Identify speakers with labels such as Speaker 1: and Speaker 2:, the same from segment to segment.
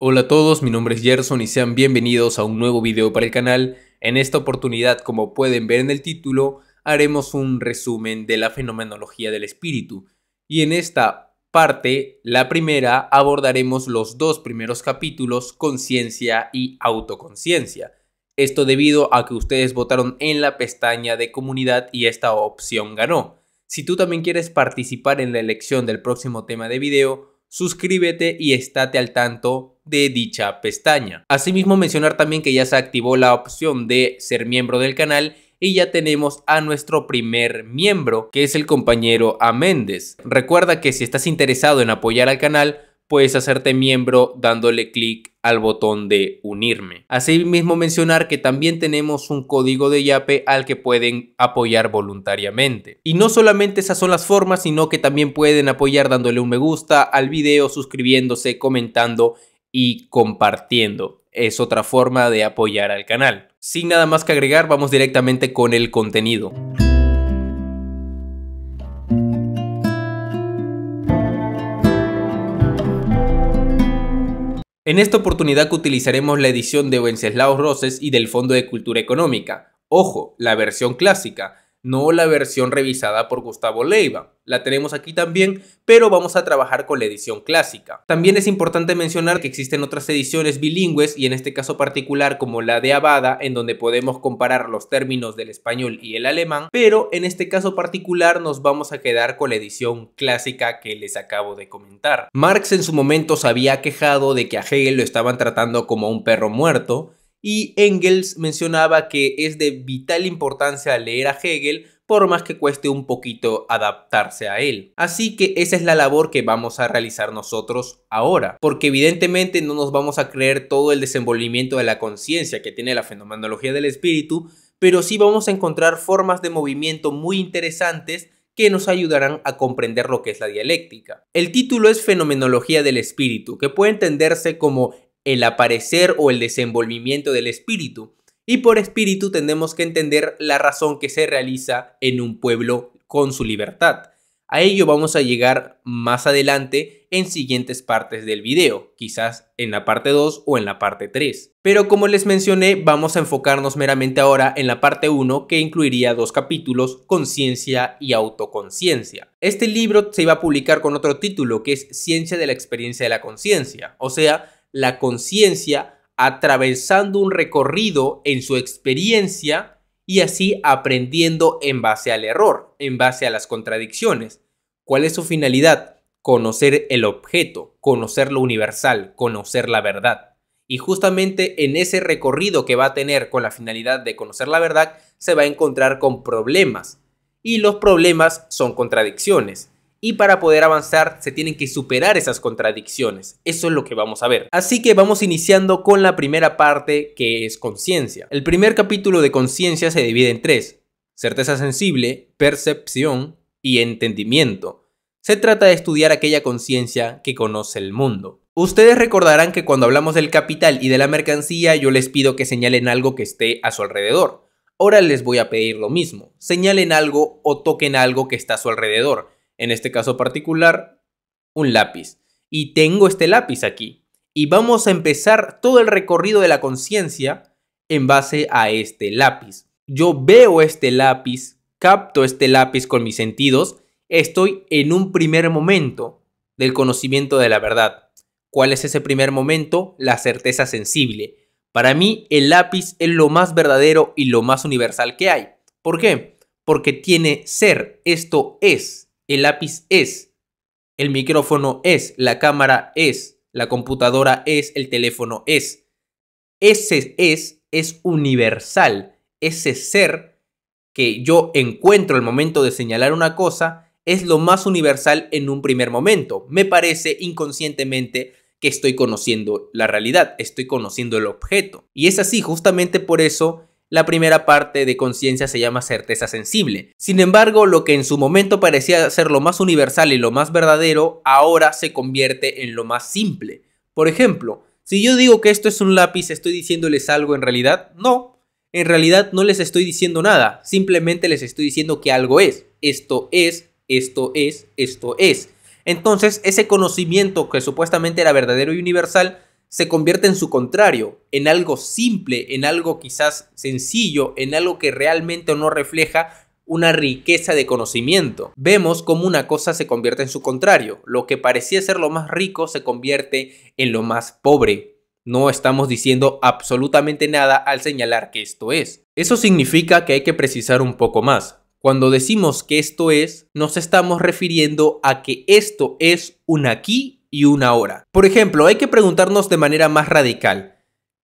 Speaker 1: Hola a todos, mi nombre es Gerson y sean bienvenidos a un nuevo video para el canal. En esta oportunidad, como pueden ver en el título, haremos un resumen de la fenomenología del espíritu. Y en esta parte, la primera, abordaremos los dos primeros capítulos, conciencia y autoconciencia. Esto debido a que ustedes votaron en la pestaña de comunidad y esta opción ganó. Si tú también quieres participar en la elección del próximo tema de video, suscríbete y estate al tanto de dicha pestaña. Asimismo mencionar también que ya se activó la opción de ser miembro del canal y ya tenemos a nuestro primer miembro que es el compañero Améndez. Recuerda que si estás interesado en apoyar al canal puedes hacerte miembro dándole clic al botón de unirme. Así mismo mencionar que también tenemos un código de YAPE al que pueden apoyar voluntariamente. Y no solamente esas son las formas, sino que también pueden apoyar dándole un me gusta al video, suscribiéndose, comentando y compartiendo. Es otra forma de apoyar al canal. Sin nada más que agregar, vamos directamente con el contenido. En esta oportunidad utilizaremos la edición de Wenceslao Roses y del Fondo de Cultura Económica. Ojo, la versión clásica, no la versión revisada por Gustavo Leiva. La tenemos aquí también, pero vamos a trabajar con la edición clásica. También es importante mencionar que existen otras ediciones bilingües y en este caso particular como la de Abada, en donde podemos comparar los términos del español y el alemán, pero en este caso particular nos vamos a quedar con la edición clásica que les acabo de comentar. Marx en su momento se había quejado de que a Hegel lo estaban tratando como a un perro muerto, y Engels mencionaba que es de vital importancia leer a Hegel por más que cueste un poquito adaptarse a él. Así que esa es la labor que vamos a realizar nosotros ahora, porque evidentemente no nos vamos a creer todo el desenvolvimiento de la conciencia que tiene la fenomenología del espíritu, pero sí vamos a encontrar formas de movimiento muy interesantes que nos ayudarán a comprender lo que es la dialéctica. El título es Fenomenología del Espíritu, que puede entenderse como el aparecer o el desenvolvimiento del espíritu. Y por espíritu tenemos que entender la razón que se realiza en un pueblo con su libertad. A ello vamos a llegar más adelante en siguientes partes del video, quizás en la parte 2 o en la parte 3. Pero como les mencioné, vamos a enfocarnos meramente ahora en la parte 1 que incluiría dos capítulos, conciencia y autoconciencia. Este libro se iba a publicar con otro título que es Ciencia de la Experiencia de la Conciencia, o sea, la conciencia atravesando un recorrido en su experiencia y así aprendiendo en base al error, en base a las contradicciones. ¿Cuál es su finalidad? Conocer el objeto, conocer lo universal, conocer la verdad. Y justamente en ese recorrido que va a tener con la finalidad de conocer la verdad, se va a encontrar con problemas. Y los problemas son contradicciones y para poder avanzar se tienen que superar esas contradicciones. Eso es lo que vamos a ver. Así que vamos iniciando con la primera parte que es conciencia. El primer capítulo de conciencia se divide en tres. Certeza sensible, percepción y entendimiento. Se trata de estudiar aquella conciencia que conoce el mundo. Ustedes recordarán que cuando hablamos del capital y de la mercancía yo les pido que señalen algo que esté a su alrededor. Ahora les voy a pedir lo mismo, señalen algo o toquen algo que está a su alrededor en este caso particular, un lápiz. Y tengo este lápiz aquí. Y vamos a empezar todo el recorrido de la conciencia en base a este lápiz. Yo veo este lápiz, capto este lápiz con mis sentidos, estoy en un primer momento del conocimiento de la verdad. ¿Cuál es ese primer momento? La certeza sensible. Para mí el lápiz es lo más verdadero y lo más universal que hay. ¿Por qué? Porque tiene ser, esto es, el lápiz es, el micrófono es, la cámara es, la computadora es, el teléfono es. Ese es es universal. Ese ser que yo encuentro al momento de señalar una cosa es lo más universal en un primer momento. Me parece inconscientemente que estoy conociendo la realidad, estoy conociendo el objeto. Y es así, justamente por eso la primera parte de conciencia se llama certeza sensible. Sin embargo, lo que en su momento parecía ser lo más universal y lo más verdadero, ahora se convierte en lo más simple. Por ejemplo, si yo digo que esto es un lápiz, ¿estoy diciéndoles algo en realidad? No, en realidad no les estoy diciendo nada, simplemente les estoy diciendo que algo es. Esto es, esto es, esto es. Entonces, ese conocimiento que supuestamente era verdadero y universal se convierte en su contrario, en algo simple, en algo quizás sencillo, en algo que realmente no refleja una riqueza de conocimiento. Vemos cómo una cosa se convierte en su contrario. Lo que parecía ser lo más rico se convierte en lo más pobre. No estamos diciendo absolutamente nada al señalar que esto es. Eso significa que hay que precisar un poco más. Cuando decimos que esto es, nos estamos refiriendo a que esto es un aquí y una hora. Por ejemplo, hay que preguntarnos de manera más radical,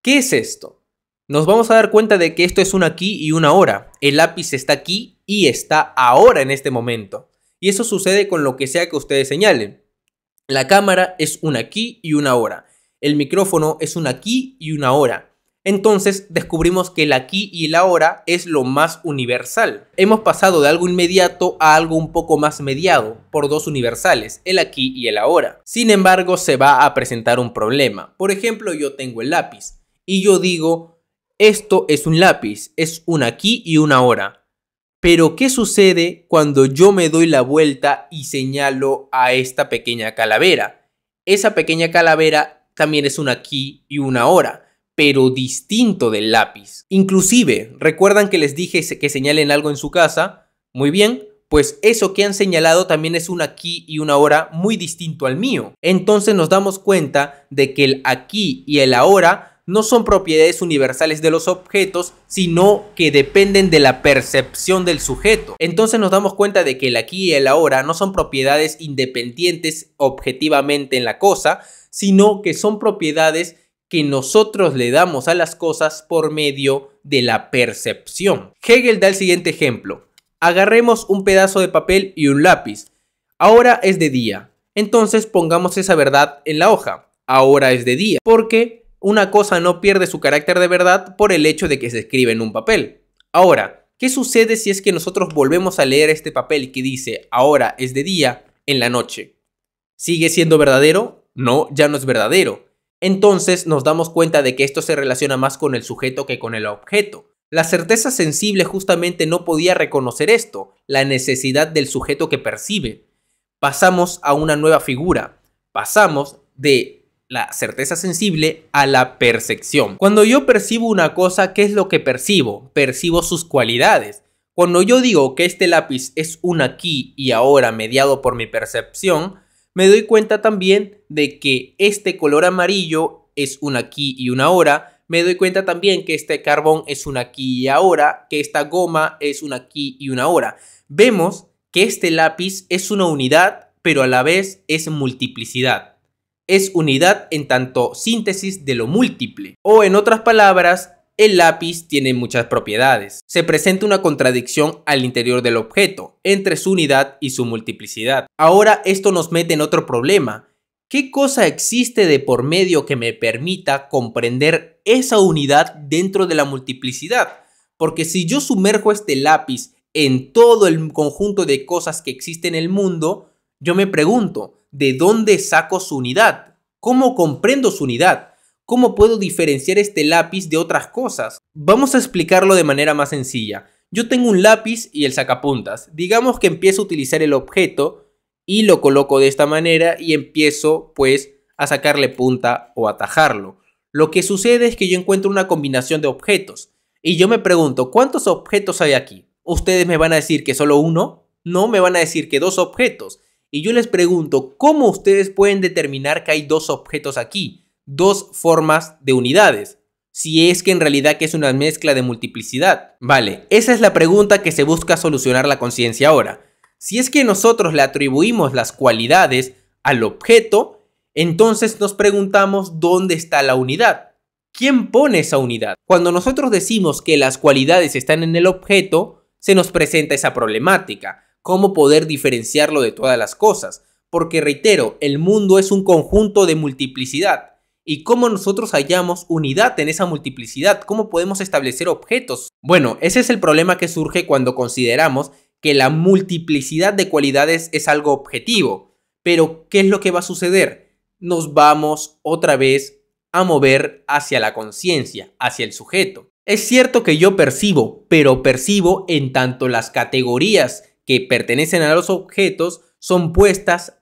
Speaker 1: ¿qué es esto? Nos vamos a dar cuenta de que esto es un aquí y una hora. El lápiz está aquí y está ahora en este momento. Y eso sucede con lo que sea que ustedes señalen. La cámara es un aquí y una hora. El micrófono es un aquí y una hora. Entonces descubrimos que el aquí y el ahora es lo más universal. Hemos pasado de algo inmediato a algo un poco más mediado por dos universales, el aquí y el ahora. Sin embargo, se va a presentar un problema. Por ejemplo, yo tengo el lápiz y yo digo, esto es un lápiz, es un aquí y un ahora. Pero, ¿qué sucede cuando yo me doy la vuelta y señalo a esta pequeña calavera? Esa pequeña calavera también es un aquí y una hora pero distinto del lápiz. Inclusive, ¿recuerdan que les dije que señalen algo en su casa? Muy bien, pues eso que han señalado también es un aquí y un ahora muy distinto al mío. Entonces nos damos cuenta de que el aquí y el ahora no son propiedades universales de los objetos, sino que dependen de la percepción del sujeto. Entonces nos damos cuenta de que el aquí y el ahora no son propiedades independientes objetivamente en la cosa, sino que son propiedades que nosotros le damos a las cosas por medio de la percepción. Hegel da el siguiente ejemplo. Agarremos un pedazo de papel y un lápiz. Ahora es de día. Entonces pongamos esa verdad en la hoja. Ahora es de día. Porque una cosa no pierde su carácter de verdad por el hecho de que se escribe en un papel. Ahora, ¿qué sucede si es que nosotros volvemos a leer este papel que dice ahora es de día en la noche? ¿Sigue siendo verdadero? No, ya no es verdadero entonces nos damos cuenta de que esto se relaciona más con el sujeto que con el objeto. La certeza sensible justamente no podía reconocer esto, la necesidad del sujeto que percibe. Pasamos a una nueva figura, pasamos de la certeza sensible a la percepción. Cuando yo percibo una cosa, ¿qué es lo que percibo? Percibo sus cualidades. Cuando yo digo que este lápiz es un aquí y ahora mediado por mi percepción, me doy cuenta también de que este color amarillo es un aquí y una ahora. Me doy cuenta también que este carbón es un aquí y ahora, que esta goma es una aquí y una hora. Vemos que este lápiz es una unidad, pero a la vez es multiplicidad. Es unidad en tanto síntesis de lo múltiple. O en otras palabras, el lápiz tiene muchas propiedades. Se presenta una contradicción al interior del objeto, entre su unidad y su multiplicidad. Ahora esto nos mete en otro problema. ¿Qué cosa existe de por medio que me permita comprender esa unidad dentro de la multiplicidad? Porque si yo sumerjo este lápiz en todo el conjunto de cosas que existe en el mundo, yo me pregunto, ¿de dónde saco su unidad? ¿Cómo comprendo su unidad? ¿Cómo puedo diferenciar este lápiz de otras cosas? Vamos a explicarlo de manera más sencilla. Yo tengo un lápiz y el sacapuntas. Digamos que empiezo a utilizar el objeto y lo coloco de esta manera y empiezo pues a sacarle punta o atajarlo. Lo que sucede es que yo encuentro una combinación de objetos y yo me pregunto, ¿cuántos objetos hay aquí? ¿Ustedes me van a decir que solo uno? No, me van a decir que dos objetos. Y yo les pregunto, ¿cómo ustedes pueden determinar que hay dos objetos aquí? dos formas de unidades, si es que en realidad que es una mezcla de multiplicidad. Vale, esa es la pregunta que se busca solucionar la conciencia ahora. Si es que nosotros le atribuimos las cualidades al objeto, entonces nos preguntamos dónde está la unidad. ¿Quién pone esa unidad? Cuando nosotros decimos que las cualidades están en el objeto, se nos presenta esa problemática, cómo poder diferenciarlo de todas las cosas, porque reitero, el mundo es un conjunto de multiplicidad y cómo nosotros hallamos unidad en esa multiplicidad, cómo podemos establecer objetos. Bueno, ese es el problema que surge cuando consideramos que la multiplicidad de cualidades es algo objetivo. Pero, ¿qué es lo que va a suceder? Nos vamos otra vez a mover hacia la conciencia, hacia el sujeto. Es cierto que yo percibo, pero percibo en tanto las categorías que pertenecen a los objetos son puestas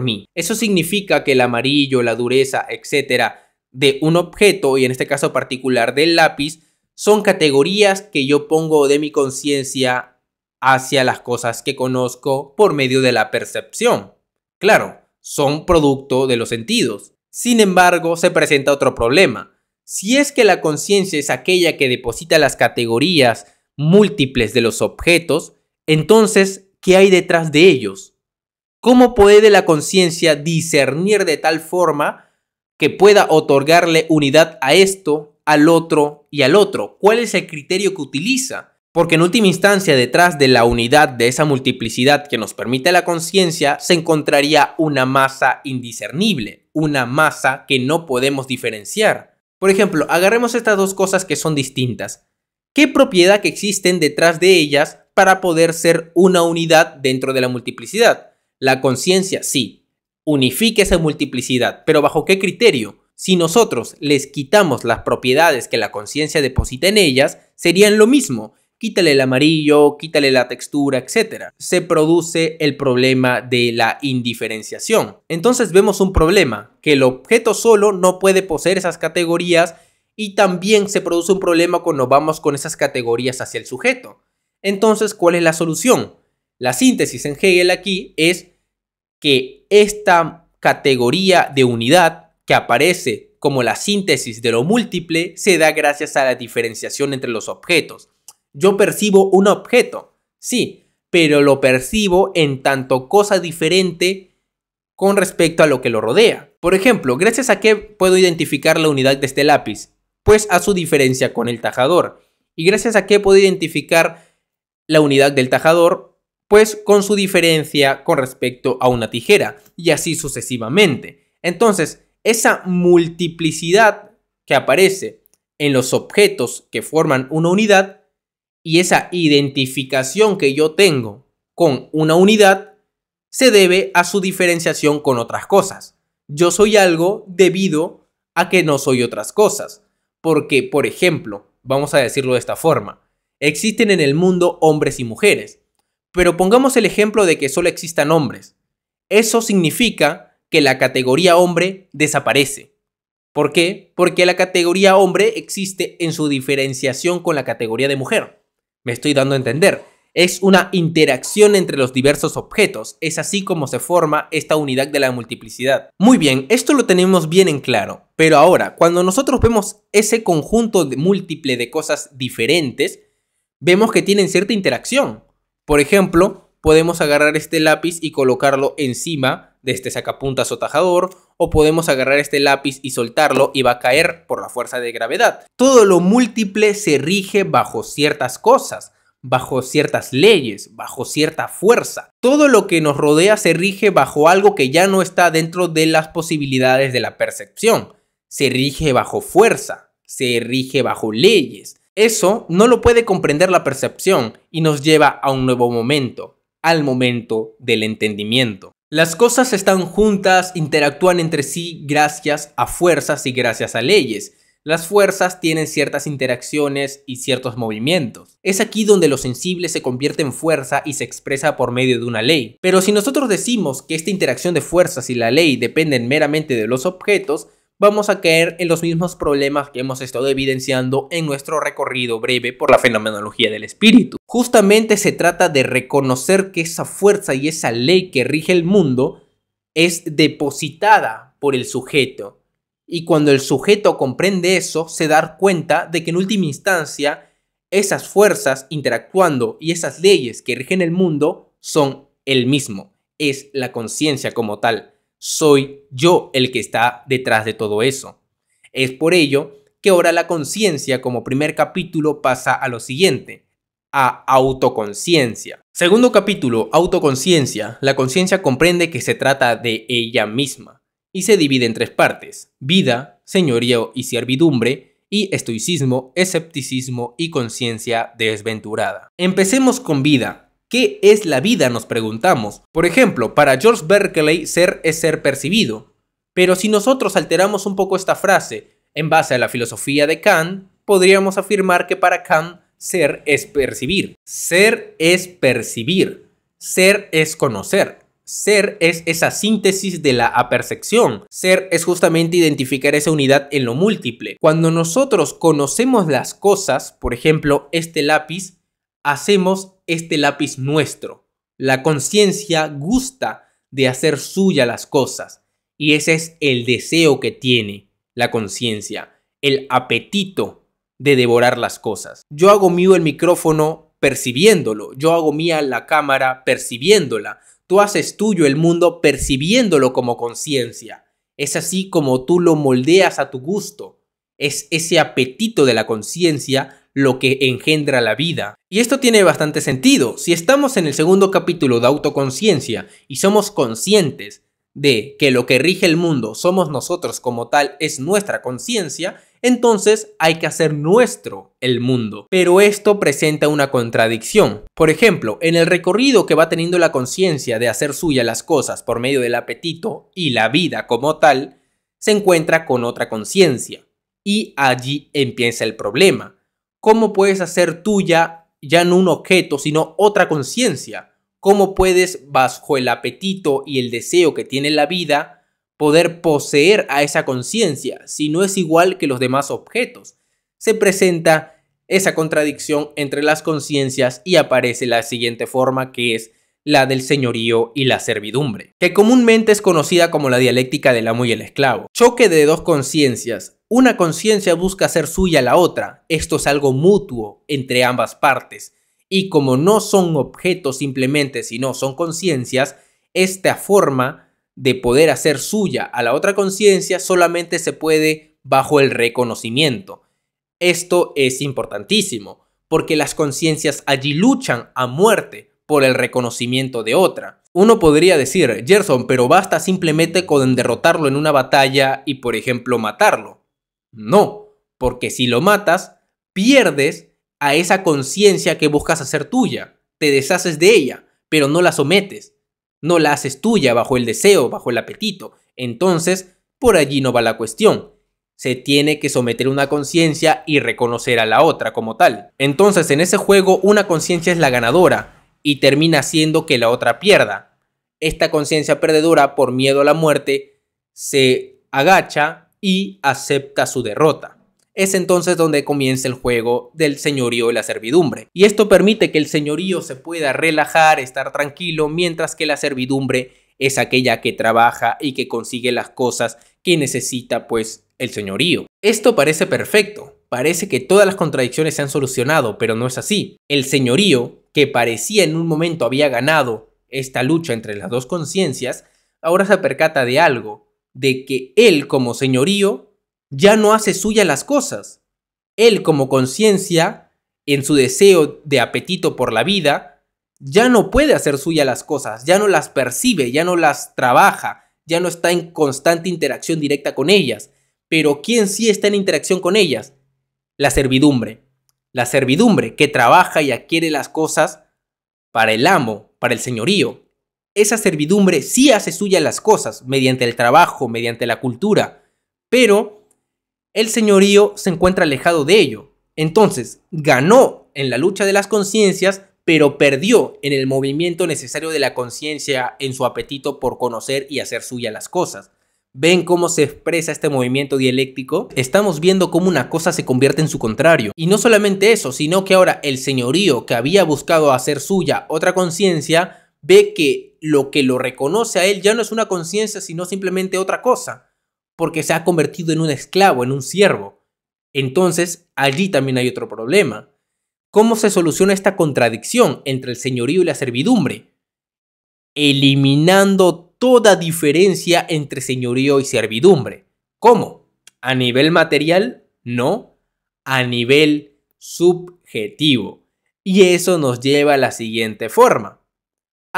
Speaker 1: mí. Eso significa que el amarillo, la dureza, etcétera, de un objeto, y en este caso particular del lápiz, son categorías que yo pongo de mi conciencia hacia las cosas que conozco por medio de la percepción. Claro, son producto de los sentidos. Sin embargo, se presenta otro problema. Si es que la conciencia es aquella que deposita las categorías múltiples de los objetos, entonces, ¿qué hay detrás de ellos? ¿Cómo puede la conciencia discernir de tal forma que pueda otorgarle unidad a esto, al otro y al otro? ¿Cuál es el criterio que utiliza? Porque en última instancia, detrás de la unidad de esa multiplicidad que nos permite la conciencia, se encontraría una masa indiscernible, una masa que no podemos diferenciar. Por ejemplo, agarremos estas dos cosas que son distintas. ¿Qué propiedad que existen detrás de ellas para poder ser una unidad dentro de la multiplicidad? La conciencia, sí, unifique esa multiplicidad, pero ¿bajo qué criterio? Si nosotros les quitamos las propiedades que la conciencia deposita en ellas, serían lo mismo. Quítale el amarillo, quítale la textura, etc. Se produce el problema de la indiferenciación. Entonces vemos un problema, que el objeto solo no puede poseer esas categorías y también se produce un problema cuando vamos con esas categorías hacia el sujeto. Entonces, ¿cuál es la solución? La síntesis en Hegel aquí es que esta categoría de unidad que aparece como la síntesis de lo múltiple se da gracias a la diferenciación entre los objetos. Yo percibo un objeto, sí, pero lo percibo en tanto cosa diferente con respecto a lo que lo rodea. Por ejemplo, gracias a qué puedo identificar la unidad de este lápiz? Pues a su diferencia con el tajador. Y gracias a qué puedo identificar la unidad del tajador? pues con su diferencia con respecto a una tijera y así sucesivamente. Entonces, esa multiplicidad que aparece en los objetos que forman una unidad y esa identificación que yo tengo con una unidad se debe a su diferenciación con otras cosas. Yo soy algo debido a que no soy otras cosas. Porque, por ejemplo, vamos a decirlo de esta forma, existen en el mundo hombres y mujeres, pero pongamos el ejemplo de que solo existan hombres. Eso significa que la categoría hombre desaparece. ¿Por qué? Porque la categoría hombre existe en su diferenciación con la categoría de mujer. Me estoy dando a entender. Es una interacción entre los diversos objetos. Es así como se forma esta unidad de la multiplicidad. Muy bien, esto lo tenemos bien en claro. Pero ahora, cuando nosotros vemos ese conjunto múltiple de cosas diferentes, vemos que tienen cierta interacción. Por ejemplo, podemos agarrar este lápiz y colocarlo encima de este sacapuntas o tajador, o podemos agarrar este lápiz y soltarlo y va a caer por la fuerza de gravedad. Todo lo múltiple se rige bajo ciertas cosas, bajo ciertas leyes, bajo cierta fuerza. Todo lo que nos rodea se rige bajo algo que ya no está dentro de las posibilidades de la percepción. Se rige bajo fuerza, se rige bajo leyes, eso no lo puede comprender la percepción y nos lleva a un nuevo momento, al momento del entendimiento. Las cosas están juntas, interactúan entre sí gracias a fuerzas y gracias a leyes. Las fuerzas tienen ciertas interacciones y ciertos movimientos. Es aquí donde lo sensible se convierte en fuerza y se expresa por medio de una ley. Pero si nosotros decimos que esta interacción de fuerzas y la ley dependen meramente de los objetos, vamos a caer en los mismos problemas que hemos estado evidenciando en nuestro recorrido breve por la fenomenología del espíritu. Justamente se trata de reconocer que esa fuerza y esa ley que rige el mundo es depositada por el sujeto. Y cuando el sujeto comprende eso, se da cuenta de que en última instancia esas fuerzas interactuando y esas leyes que rigen el mundo son el mismo, es la conciencia como tal soy yo el que está detrás de todo eso. Es por ello que ahora la conciencia como primer capítulo pasa a lo siguiente, a autoconciencia. Segundo capítulo, autoconciencia. La conciencia comprende que se trata de ella misma y se divide en tres partes, vida, señorío y servidumbre, y estoicismo, escepticismo y conciencia desventurada. Empecemos con vida, ¿Qué es la vida? Nos preguntamos. Por ejemplo, para George Berkeley, ser es ser percibido. Pero si nosotros alteramos un poco esta frase en base a la filosofía de Kant, podríamos afirmar que para Kant ser es percibir. Ser es percibir. Ser es conocer. Ser es esa síntesis de la apercepción. Ser es justamente identificar esa unidad en lo múltiple. Cuando nosotros conocemos las cosas, por ejemplo, este lápiz, hacemos este lápiz nuestro. La conciencia gusta de hacer suya las cosas y ese es el deseo que tiene la conciencia, el apetito de devorar las cosas. Yo hago mío el micrófono percibiéndolo, yo hago mía la cámara percibiéndola, tú haces tuyo el mundo percibiéndolo como conciencia. Es así como tú lo moldeas a tu gusto. Es ese apetito de la conciencia lo que engendra la vida. Y esto tiene bastante sentido. Si estamos en el segundo capítulo de autoconciencia y somos conscientes de que lo que rige el mundo somos nosotros como tal es nuestra conciencia, entonces hay que hacer nuestro el mundo. Pero esto presenta una contradicción. Por ejemplo, en el recorrido que va teniendo la conciencia de hacer suya las cosas por medio del apetito y la vida como tal, se encuentra con otra conciencia. Y allí empieza el problema. ¿Cómo puedes hacer tuya ya no un objeto, sino otra conciencia? ¿Cómo puedes, bajo el apetito y el deseo que tiene la vida, poder poseer a esa conciencia si no es igual que los demás objetos? Se presenta esa contradicción entre las conciencias y aparece la siguiente forma que es la del señorío y la servidumbre, que comúnmente es conocida como la dialéctica del amo y el esclavo, choque de dos conciencias una conciencia busca hacer suya la otra, esto es algo mutuo entre ambas partes, y como no son objetos simplemente, sino son conciencias, esta forma de poder hacer suya a la otra conciencia solamente se puede bajo el reconocimiento. Esto es importantísimo, porque las conciencias allí luchan a muerte por el reconocimiento de otra. Uno podría decir, Gerson, pero basta simplemente con derrotarlo en una batalla y, por ejemplo, matarlo. No, porque si lo matas, pierdes a esa conciencia que buscas hacer tuya, te deshaces de ella, pero no la sometes, no la haces tuya bajo el deseo, bajo el apetito. Entonces, por allí no va la cuestión. Se tiene que someter una conciencia y reconocer a la otra como tal. Entonces, en ese juego, una conciencia es la ganadora y termina haciendo que la otra pierda. Esta conciencia perdedora, por miedo a la muerte, se agacha y acepta su derrota. Es entonces donde comienza el juego del señorío y la servidumbre. Y esto permite que el señorío se pueda relajar, estar tranquilo, mientras que la servidumbre es aquella que trabaja y que consigue las cosas que necesita pues el señorío. Esto parece perfecto, parece que todas las contradicciones se han solucionado, pero no es así. El señorío, que parecía en un momento había ganado esta lucha entre las dos conciencias, ahora se percata de algo, de que él como señorío ya no hace suya las cosas. Él como conciencia, en su deseo de apetito por la vida, ya no puede hacer suya las cosas, ya no las percibe, ya no las trabaja, ya no está en constante interacción directa con ellas. Pero ¿quién sí está en interacción con ellas? La servidumbre. La servidumbre que trabaja y adquiere las cosas para el amo, para el señorío esa servidumbre sí hace suya las cosas, mediante el trabajo, mediante la cultura, pero el señorío se encuentra alejado de ello. Entonces, ganó en la lucha de las conciencias, pero perdió en el movimiento necesario de la conciencia en su apetito por conocer y hacer suya las cosas. ¿Ven cómo se expresa este movimiento dialéctico? Estamos viendo cómo una cosa se convierte en su contrario. Y no solamente eso, sino que ahora el señorío que había buscado hacer suya otra conciencia, ve que lo que lo reconoce a él ya no es una conciencia, sino simplemente otra cosa, porque se ha convertido en un esclavo, en un siervo. Entonces, allí también hay otro problema. ¿Cómo se soluciona esta contradicción entre el señorío y la servidumbre? Eliminando toda diferencia entre señorío y servidumbre. ¿Cómo? ¿A nivel material? No. A nivel subjetivo. Y eso nos lleva a la siguiente forma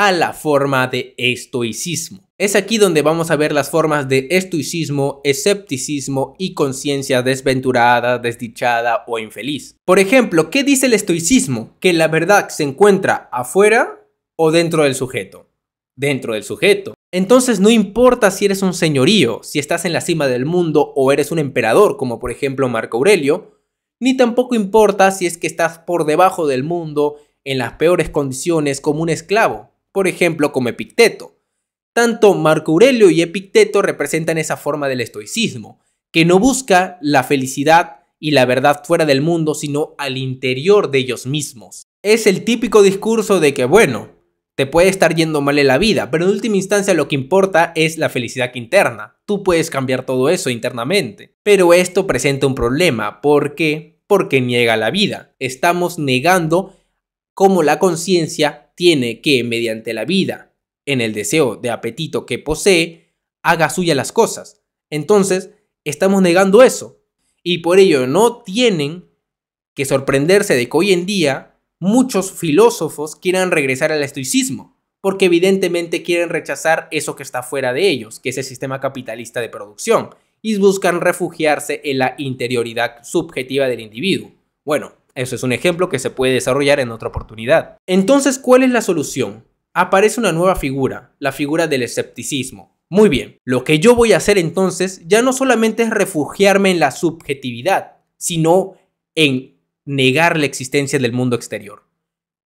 Speaker 1: a la forma de estoicismo. Es aquí donde vamos a ver las formas de estoicismo, escepticismo y conciencia desventurada, desdichada o infeliz. Por ejemplo, ¿qué dice el estoicismo? Que la verdad se encuentra afuera o dentro del sujeto. Dentro del sujeto. Entonces no importa si eres un señorío, si estás en la cima del mundo o eres un emperador, como por ejemplo Marco Aurelio, ni tampoco importa si es que estás por debajo del mundo, en las peores condiciones, como un esclavo por ejemplo como Epicteto. Tanto Marco Aurelio y Epicteto representan esa forma del estoicismo, que no busca la felicidad y la verdad fuera del mundo, sino al interior de ellos mismos. Es el típico discurso de que, bueno, te puede estar yendo mal en la vida, pero en última instancia lo que importa es la felicidad interna. Tú puedes cambiar todo eso internamente. Pero esto presenta un problema. ¿Por qué? Porque niega la vida. Estamos negando cómo la conciencia tiene que, mediante la vida, en el deseo de apetito que posee, haga suya las cosas. Entonces, estamos negando eso. Y por ello no tienen que sorprenderse de que hoy en día muchos filósofos quieran regresar al estoicismo, porque evidentemente quieren rechazar eso que está fuera de ellos, que es el sistema capitalista de producción, y buscan refugiarse en la interioridad subjetiva del individuo. Bueno, eso es un ejemplo que se puede desarrollar en otra oportunidad. Entonces, ¿cuál es la solución? Aparece una nueva figura, la figura del escepticismo. Muy bien, lo que yo voy a hacer entonces ya no solamente es refugiarme en la subjetividad, sino en negar la existencia del mundo exterior.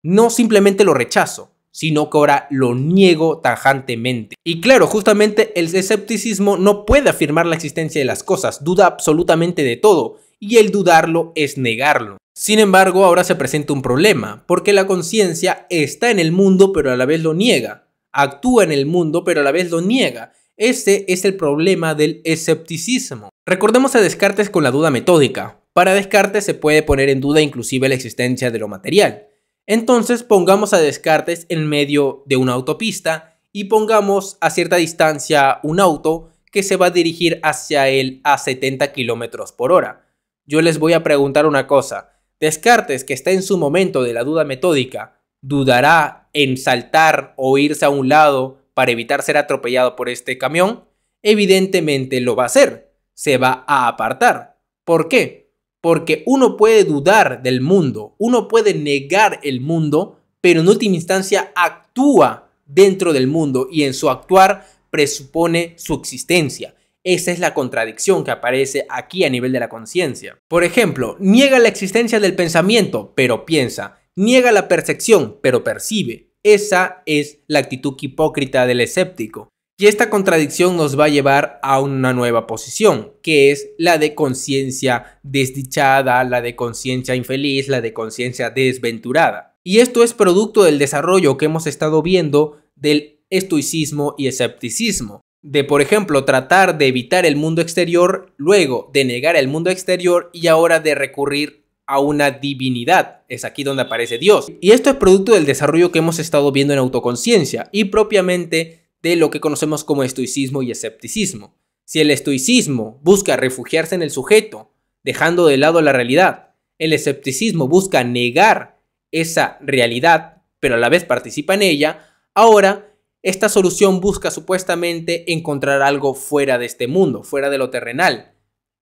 Speaker 1: No simplemente lo rechazo, sino que ahora lo niego tajantemente. Y claro, justamente el escepticismo no puede afirmar la existencia de las cosas, duda absolutamente de todo, y el dudarlo es negarlo. Sin embargo, ahora se presenta un problema, porque la conciencia está en el mundo pero a la vez lo niega, actúa en el mundo pero a la vez lo niega. Ese es el problema del escepticismo. Recordemos a Descartes con la duda metódica. Para Descartes se puede poner en duda inclusive la existencia de lo material. Entonces pongamos a Descartes en medio de una autopista y pongamos a cierta distancia un auto que se va a dirigir hacia él a 70 km por hora. Yo les voy a preguntar una cosa. Descartes, que está en su momento de la duda metódica, dudará en saltar o irse a un lado para evitar ser atropellado por este camión, evidentemente lo va a hacer, se va a apartar. ¿Por qué? Porque uno puede dudar del mundo, uno puede negar el mundo, pero en última instancia actúa dentro del mundo y en su actuar presupone su existencia. Esa es la contradicción que aparece aquí a nivel de la conciencia. Por ejemplo, niega la existencia del pensamiento, pero piensa. Niega la percepción, pero percibe. Esa es la actitud hipócrita del escéptico. Y esta contradicción nos va a llevar a una nueva posición, que es la de conciencia desdichada, la de conciencia infeliz, la de conciencia desventurada. Y esto es producto del desarrollo que hemos estado viendo del estoicismo y escepticismo de, por ejemplo, tratar de evitar el mundo exterior, luego de negar el mundo exterior y ahora de recurrir a una divinidad. Es aquí donde aparece Dios. Y esto es producto del desarrollo que hemos estado viendo en autoconciencia y propiamente de lo que conocemos como estoicismo y escepticismo. Si el estoicismo busca refugiarse en el sujeto, dejando de lado la realidad, el escepticismo busca negar esa realidad, pero a la vez participa en ella, ahora esta solución busca supuestamente encontrar algo fuera de este mundo, fuera de lo terrenal.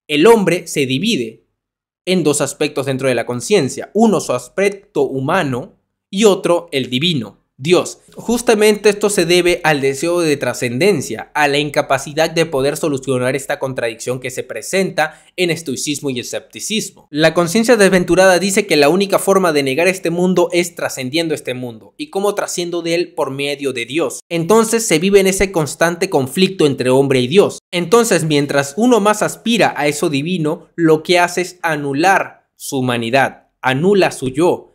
Speaker 1: El hombre se divide en dos aspectos dentro de la conciencia, uno su aspecto humano y otro el divino. Dios. Justamente esto se debe al deseo de trascendencia, a la incapacidad de poder solucionar esta contradicción que se presenta en estoicismo y escepticismo. La conciencia desventurada dice que la única forma de negar este mundo es trascendiendo este mundo, y como trasciendo de él por medio de Dios. Entonces se vive en ese constante conflicto entre hombre y Dios. Entonces, mientras uno más aspira a eso divino, lo que hace es anular su humanidad, anula su yo,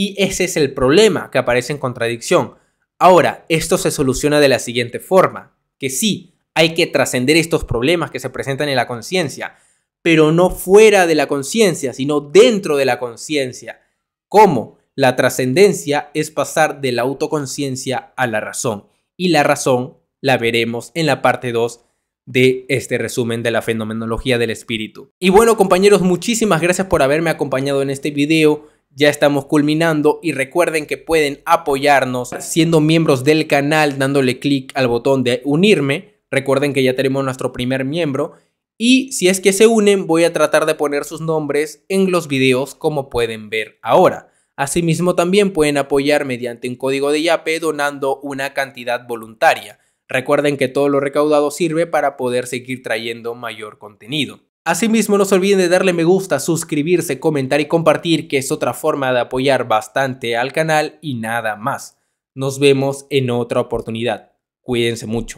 Speaker 1: y ese es el problema que aparece en contradicción. Ahora, esto se soluciona de la siguiente forma, que sí, hay que trascender estos problemas que se presentan en la conciencia, pero no fuera de la conciencia, sino dentro de la conciencia. ¿Cómo? La trascendencia es pasar de la autoconciencia a la razón. Y la razón la veremos en la parte 2 de este resumen de la fenomenología del espíritu. Y bueno compañeros, muchísimas gracias por haberme acompañado en este video ya estamos culminando y recuerden que pueden apoyarnos siendo miembros del canal dándole clic al botón de unirme. Recuerden que ya tenemos nuestro primer miembro y si es que se unen voy a tratar de poner sus nombres en los videos como pueden ver ahora. Asimismo también pueden apoyar mediante un código de YAPE donando una cantidad voluntaria. Recuerden que todo lo recaudado sirve para poder seguir trayendo mayor contenido. Asimismo, no se olviden de darle me gusta, suscribirse, comentar y compartir, que es otra forma de apoyar bastante al canal y nada más. Nos vemos en otra oportunidad. Cuídense mucho.